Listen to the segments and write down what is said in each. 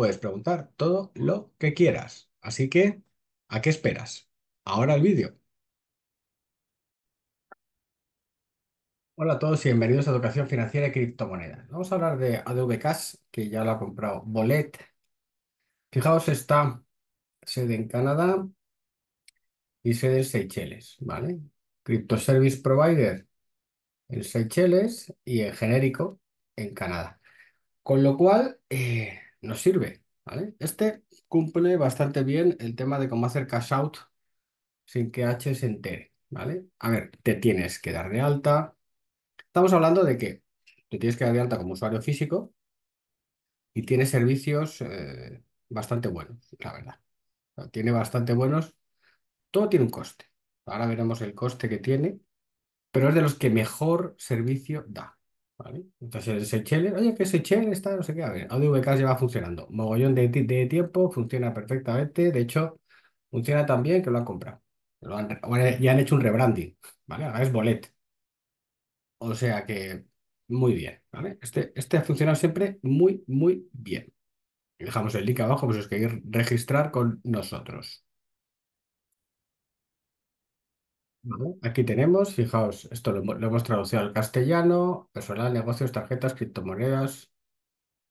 puedes preguntar todo lo que quieras. Así que, ¿a qué esperas? Ahora el vídeo. Hola a todos y bienvenidos a Educación Financiera y Criptomonedas. Vamos a hablar de ADV Cash, que ya lo ha comprado Bolet. Fijaos, está sede en Canadá y sede en Seychelles, ¿vale? Crypto Service Provider en Seychelles y en genérico en Canadá. Con lo cual, eh, nos sirve. ¿vale? Este cumple bastante bien el tema de cómo hacer cash out sin que H se entere. ¿vale? A ver, te tienes que dar de alta. Estamos hablando de que te tienes que dar de alta como usuario físico y tiene servicios eh, bastante buenos, la verdad. tiene bastante buenos. Todo tiene un coste. Ahora veremos el coste que tiene, pero es de los que mejor servicio da. ¿Vale? Entonces, Seychelles, oye, que S-Cheller está, no sé qué, a ver, AudioVK lleva funcionando. Mogollón de, tiempo, funciona perfectamente. De hecho, funciona tan bien que lo han comprado. ya han hecho un rebranding, ¿vale? Ahora es Bolet. O sea que, muy bien, ¿vale? Este, este ha funcionado siempre muy, muy bien. dejamos el link abajo, pues os queréis registrar con nosotros. Aquí tenemos, fijaos, esto lo, hemos traducido al castellano, personal, negocios, tarjetas, criptomonedas.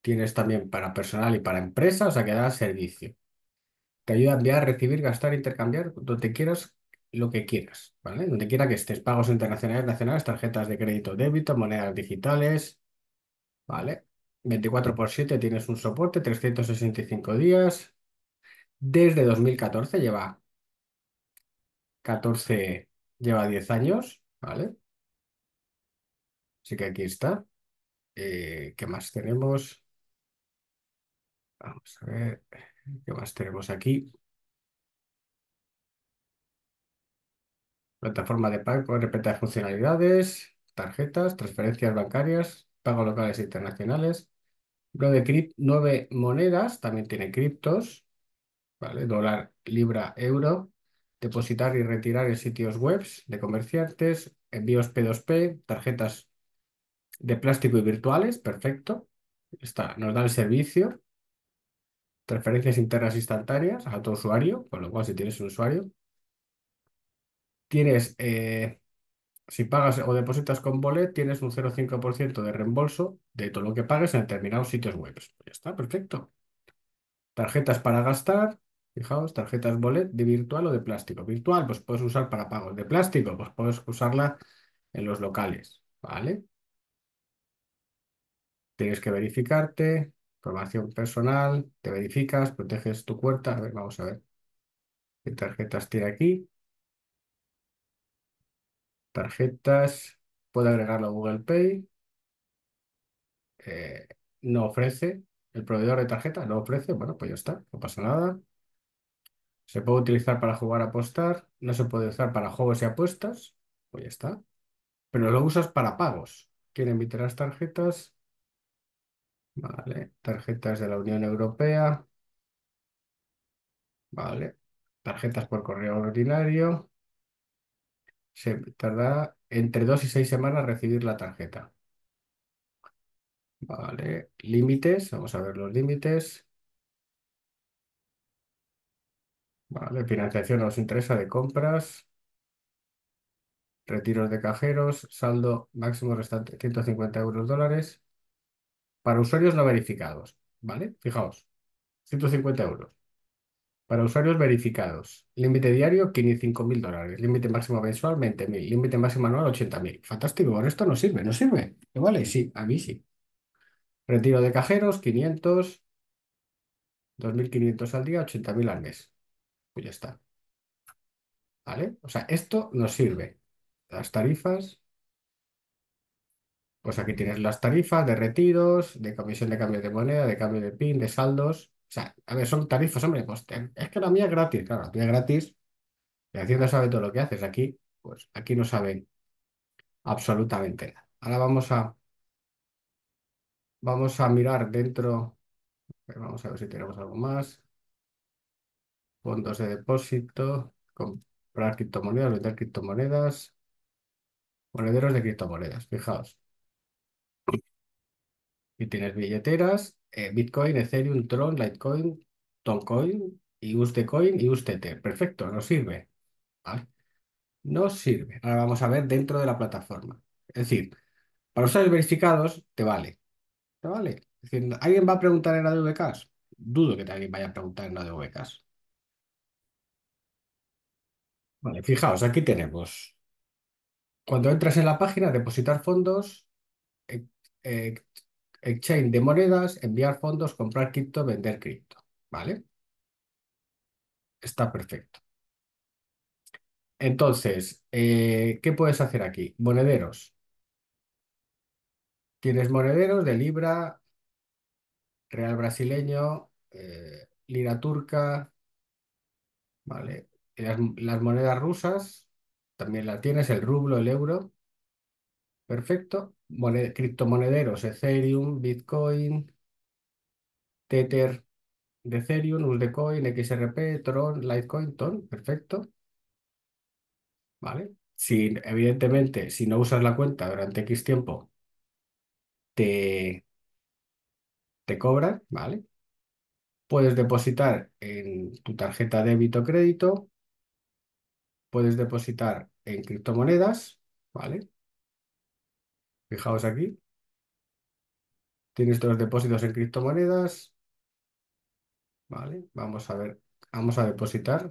Tienes también para personal y para empresa, o sea que da servicio. Te ayuda a enviar, recibir, gastar, intercambiar, donde quieras, lo que quieras, ¿vale? Donde quiera que estés, pagos internacionales, nacionales, tarjetas de crédito, débito, monedas digitales, ¿vale? 24 por 7 tienes un soporte, 365 días. Desde 2014 lleva 14 lleva 10 años, ¿vale? Así que aquí está. Eh, ¿qué más tenemos? Vamos a ver, ¿qué más tenemos aquí? Plataforma de pago, repeta funcionalidades, tarjetas, transferencias bancarias, pagos locales e internacionales. 9 de nueve monedas, también tiene criptos, ¿vale? Dólar, libra, euro depositar y retirar en sitios web de comerciantes, envíos P2P, tarjetas de plástico y virtuales, perfecto. Está, nos da el servicio, transferencias internas instantáneas a tu usuario, con lo cual si tienes un usuario, tienes, eh, si pagas o depositas con bolet, tienes un 0,5% de reembolso de todo lo que pagues en determinados sitios web. Ya está, perfecto. Tarjetas para gastar, Fijaos, tarjetas bolet de virtual o de plástico. Virtual, pues puedes usar para pagos. De plástico, pues puedes usarla en los locales, ¿vale? Tienes que verificarte, información personal, te verificas, proteges tu puerta A ver, vamos a ver qué tarjetas tiene aquí. Tarjetas, puedo agregarlo a Google Pay. Eh, no ofrece, el proveedor de tarjetas no ofrece, bueno, pues ya está, no pasa nada. Se puede utilizar para jugar a apostar, no se puede usar para juegos y apuestas, pues ya está. Pero lo usas para pagos. Quieren emitir las tarjetas. Vale, tarjetas de la Unión Europea. Vale, tarjetas por correo ordinario. Se tardará entre dos y seis semanas recibir la tarjeta. Vale, límites, vamos a ver los límites. Vale, financiación los interesa de compras, retiros de cajeros, saldo máximo restante 150 euros dólares para usuarios no verificados. ¿Vale? Fijaos, 150 euros. Para usuarios verificados, límite diario 505 dólares, límite máximo mensual 20.000, límite máximo anual 80.000. Fantástico, bueno, esto no sirve, no sirve. Vale, sí, a mí sí. Retiro de cajeros 500, 2.500 al día, 80.000 al mes. Pues ya está. ¿Vale? O sea, esto nos sirve. Las tarifas. Pues aquí tienes las tarifas de retiros, de comisión de cambio de moneda, de cambio de PIN, de saldos. O sea, a ver, son tarifas, hombre, pues eh, es que la mía es gratis, claro, la mía es gratis. la Hacienda sabe todo lo que haces. Aquí, pues aquí no saben absolutamente nada. Ahora vamos a, vamos a mirar dentro. Vamos a ver si tenemos algo más fondos de depósito, comprar criptomonedas, vender criptomonedas, monederos de criptomonedas, fijaos. Y tienes billeteras, eh, Bitcoin, Ethereum, Tron, Litecoin, Toncoin, y USDcoin y USDT. Perfecto, no sirve. ¿Vale? Nos sirve. Ahora vamos a ver dentro de la plataforma. Es decir, para usuarios verificados te vale. Te vale. Es decir, ¿alguien va a preguntar en ADVKs? Dudo que alguien vaya a preguntar en ADVKs. Vale, fijaos, aquí tenemos. Cuando entras en la página, depositar fondos, exchange de monedas, enviar fondos, comprar cripto, vender cripto. ¿Vale? Está perfecto. Entonces, eh, ¿qué puedes hacer aquí? Monederos. Tienes monederos de libra, real brasileño, eh, lira turca, ¿vale? las, monedas rusas también las tienes, el rublo, el euro. Perfecto. criptomonederos, Ethereum, Bitcoin, Tether de Ethereum, Uldecoin, XRP, Tron, Litecoin, Ton. Perfecto. Vale. Si, evidentemente, si no usas la cuenta durante X tiempo, te, te ¿vale? Puedes depositar en tu tarjeta débito o crédito puedes depositar en criptomonedas, ¿vale? Fijaos aquí. Tienes los depósitos en criptomonedas. Vale, vamos a ver, vamos a depositar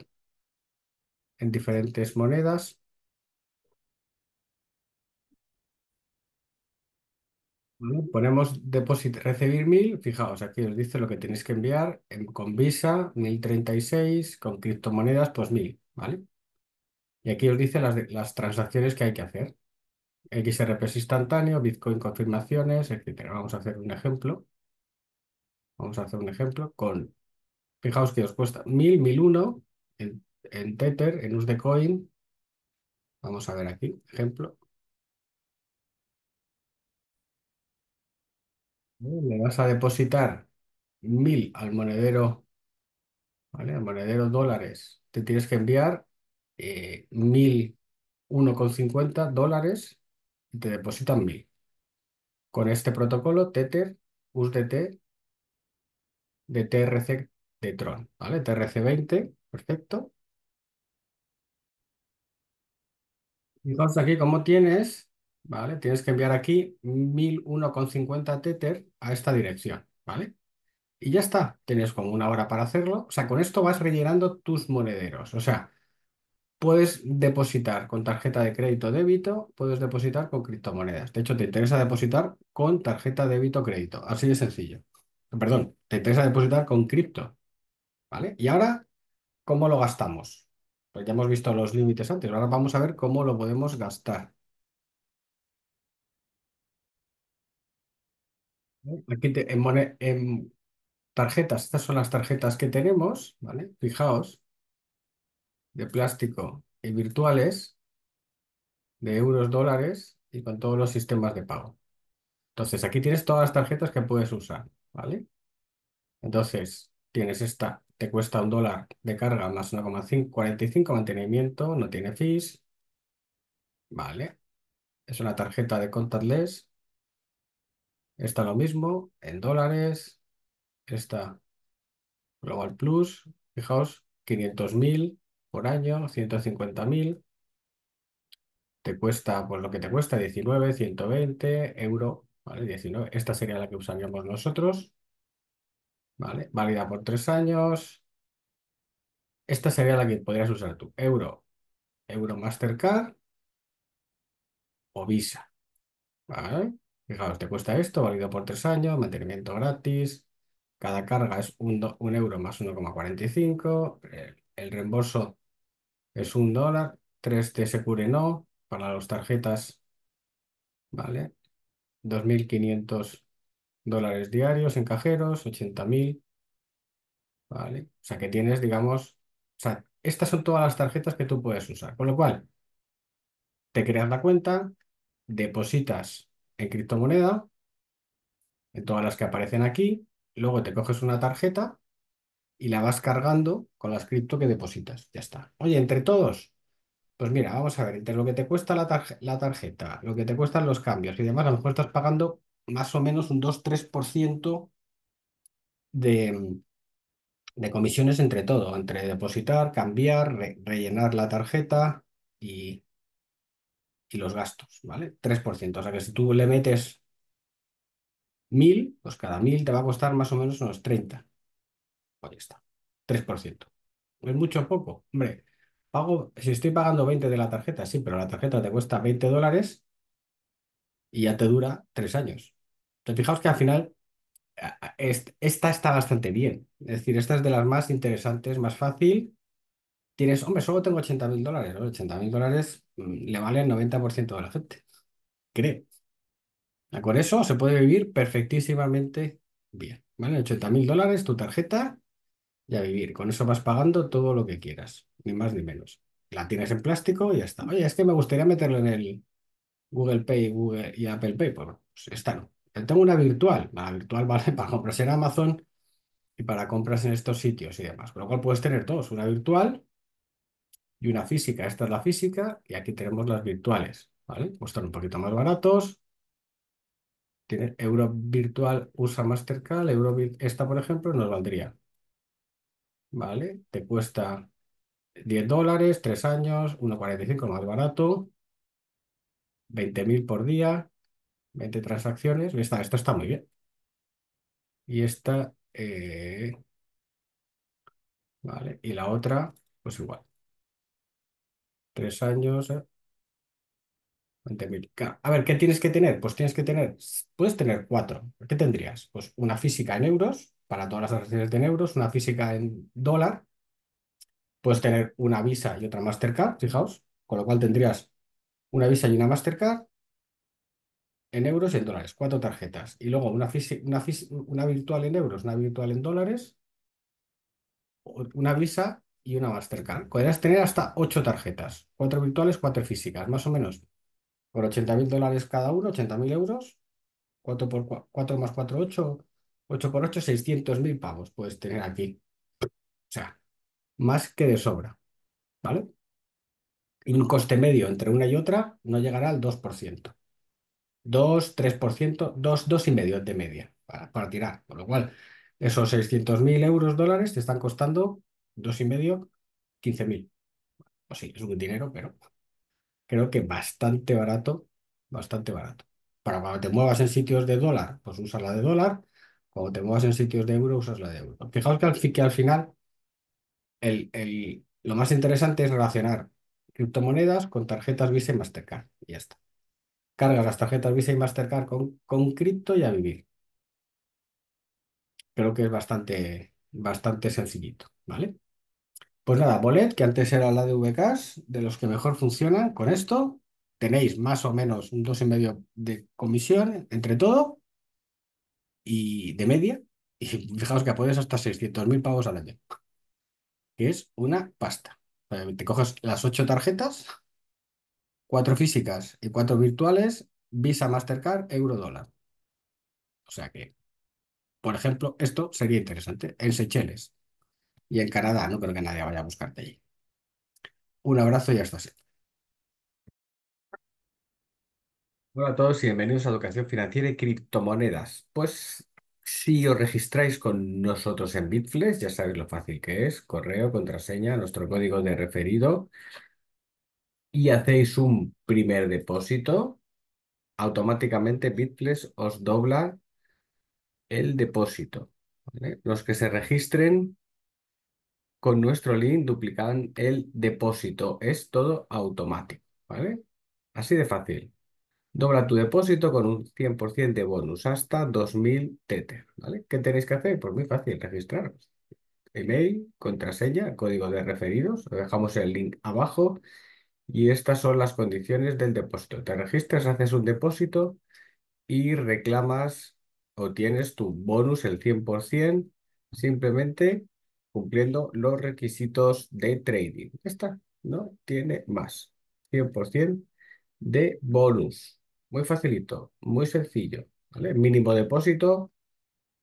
en diferentes monedas. ponemos ponemos recibir 1000, fijaos, aquí os dice lo que tenéis que enviar con Visa, 1036, con criptomonedas, pues 1000, ¿vale? Y aquí os dice las, transacciones que hay que hacer. XRP instantáneo, Bitcoin confirmaciones, etc. Vamos a hacer un ejemplo. Vamos a hacer un ejemplo con, fijaos que os cuesta 1000, 1001 en, en Tether, en USDCoin. Vamos a ver aquí, ejemplo. Le vas a depositar 1000 al monedero, ¿vale? Al monedero dólares. Te tienes que enviar eh, 1.001,50 dólares y te depositan 1.000. Con este protocolo, Tether, USDT, de TRC de Tron, ¿vale? TRC20, perfecto. Fijaos aquí cómo tienes, ¿vale? Tienes que enviar aquí 1001,50 Tether a esta dirección, ¿vale? Y ya está, tienes como una hora para hacerlo. O sea, con esto vas rellenando tus monederos. O sea, Puedes depositar con tarjeta de crédito o débito, puedes depositar con criptomonedas. De hecho, te interesa depositar con tarjeta de débito o crédito. Así de sencillo. Perdón, te interesa depositar con cripto. ¿Vale? Y ahora, ¿cómo lo gastamos? Pues ya hemos visto los límites antes. Ahora vamos a ver cómo lo podemos gastar. Aquí en, en tarjetas, estas son las tarjetas que tenemos, ¿vale? Fijaos, de plástico y virtuales de euros, dólares y con todos los sistemas de pago. Entonces, aquí tienes todas las tarjetas que puedes usar, ¿vale? Entonces, tienes esta, te cuesta un dólar de carga más 1,45 mantenimiento, no tiene fees, ¿vale? Es una tarjeta de contactless. Esta lo mismo, en dólares. Esta Global Plus, fijaos, 500.000, por año, 150.000. Te cuesta, pues lo que te cuesta, 19, 120 euro, ¿vale? 19. Esta sería la que usaríamos nosotros, ¿vale? Válida por tres años. Esta sería la que podrías usar tú, euro, euro Mastercard o Visa, ¿vale? Fijaos, te cuesta esto, válido por tres años, mantenimiento gratis, cada carga es un, un euro más 1,45, el reembolso es un dólar, 3 de Secure No para las tarjetas, ¿vale? 2.500 dólares diarios en cajeros, 80.000, ¿vale? O sea que tienes, digamos, o sea, estas son todas las tarjetas que tú puedes usar. Con lo cual, te creas la cuenta, depositas en criptomoneda, en todas las que aparecen aquí, luego te coges una tarjeta y la vas cargando con las cripto que depositas. Ya está. Oye, entre todos. Pues mira, vamos a ver, entre lo que te cuesta la, tarjeta, lo que te cuestan los cambios y además a lo mejor estás pagando más o menos un 2-3% de, de comisiones entre todo, entre depositar, cambiar, rellenar la tarjeta y, y los gastos, ¿vale? 3%. O sea que si tú le metes 1000, pues cada 1000 te va a costar más o menos unos 30. Ahí está, 3%. ¿Es mucho o poco? Hombre, pago, si estoy pagando 20 de la tarjeta, sí, pero la tarjeta te cuesta 20 dólares y ya te dura 3 años. Entonces, fijaos que al final esta está bastante bien. Es decir, esta es de las más interesantes, más fácil. Tienes, hombre, solo tengo 80 mil dólares. 80 mil dólares mm, le vale el 90% de la gente. Creo. Con eso se puede vivir perfectísimamente bien. ¿Vale? 80 mil dólares, tu tarjeta, y a vivir. Con eso vas pagando todo lo que quieras, ni más ni menos. La tienes en plástico y ya está. Oye, es que me gustaría meterlo en el Google Pay y Apple Pay. Pues, pues esta no. tengo una virtual. La virtual vale para compras en Amazon y para compras en estos sitios y demás. Con lo cual puedes tener dos, una virtual y una física. Esta es la física y aquí tenemos las virtuales. ¿Vale? Están un poquito más baratos. Tiene Euro Virtual, usa Mastercard. Euro, esta, por ejemplo, nos valdría ¿vale? Te cuesta 10 dólares, 3 años, 1,45 más barato, 20.000 por día, 20 transacciones. Esta, está muy bien. Y esta, eh, ¿vale? Y la otra, pues igual. 3 años, 20.000. Eh, a ver, ¿qué tienes que tener? Pues tienes que tener, puedes tener cuatro. ¿Qué tendrías? Pues una física en euros para todas las acciones de euros, una física en dólar, puedes tener una Visa y otra Mastercard, fijaos, con lo cual tendrías una Visa y una Mastercard en euros y en dólares, cuatro tarjetas, y luego una, una virtual en euros, una virtual en dólares, una Visa y una Mastercard. Podrías tener hasta ocho tarjetas, cuatro virtuales, cuatro físicas, más o menos. Por 80.000 dólares cada uno, 80.000 euros, Cuatro más 4, 8, 8 por 8, 600.000 pavos puedes tener aquí. O sea, más que de sobra. ¿Vale? Y un coste medio entre una y otra no llegará al 2%. 2, 3%, 2, 2,5% de media para, para tirar. Con lo cual, esos 600.000 euros dólares te están costando 2,5, 15.000. Pues sí, es un dinero, pero creo que bastante barato, bastante barato. Para cuando te muevas en sitios de dólar, pues usa la de dólar o te muevas en sitios de euro, usas la de euro. Fijaos que al, final el, el- lo más interesante es relacionar criptomonedas con tarjetas Visa y Mastercard. Y ya está. Cargas las tarjetas Visa y Mastercard con, con cripto y a vivir. Creo que es bastante, bastante sencillito, ¿vale? Pues nada, Bolet, que antes era la de vcas de los que mejor funcionan con esto. Tenéis más o menos un medio de comisión entre todo y de media, y fijaos que apoyas hasta 600.000 pavos al año, que es una pasta. Te coges las ocho tarjetas, cuatro físicas y cuatro virtuales, Visa, Mastercard, euro, dólar. O sea que, por ejemplo, esto sería interesante en Seychelles y en Canadá. No creo que nadie vaya a buscarte allí. Un abrazo y hasta siempre. Hola a todos y bienvenidos a Educación Financiera y Criptomonedas. Pues si os registráis con nosotros en Bitflex, ya sabéis lo fácil que es, correo, contraseña, nuestro código de referido y hacéis un primer depósito, automáticamente Bitflex os dobla el depósito. Los que se registren con nuestro link duplican el depósito. Es todo automático, ¿vale? Así de fácil. Dobla tu depósito con un 100% de bonus hasta 2.000 TT. ¿vale? ¿Qué tenéis que hacer? Pues muy fácil, registraros. Email, contraseña, código de referidos. dejamos el link abajo. Y estas son las condiciones del depósito. Te registras, haces un depósito y reclamas o tienes tu bonus el 100% simplemente cumpliendo los requisitos de trading. Esta no tiene más. 100% de bonus. Muy facilito, muy sencillo. ¿vale? mínimo depósito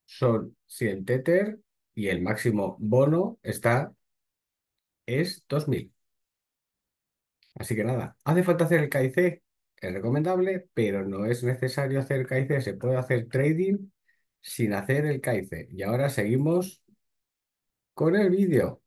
son 100 Tether y el máximo bono está es 2000. Así que nada, ¿hace falta hacer el KIC? Es recomendable, pero no es necesario hacer KIC. Se puede hacer trading sin hacer el KIC. Y ahora seguimos con el vídeo.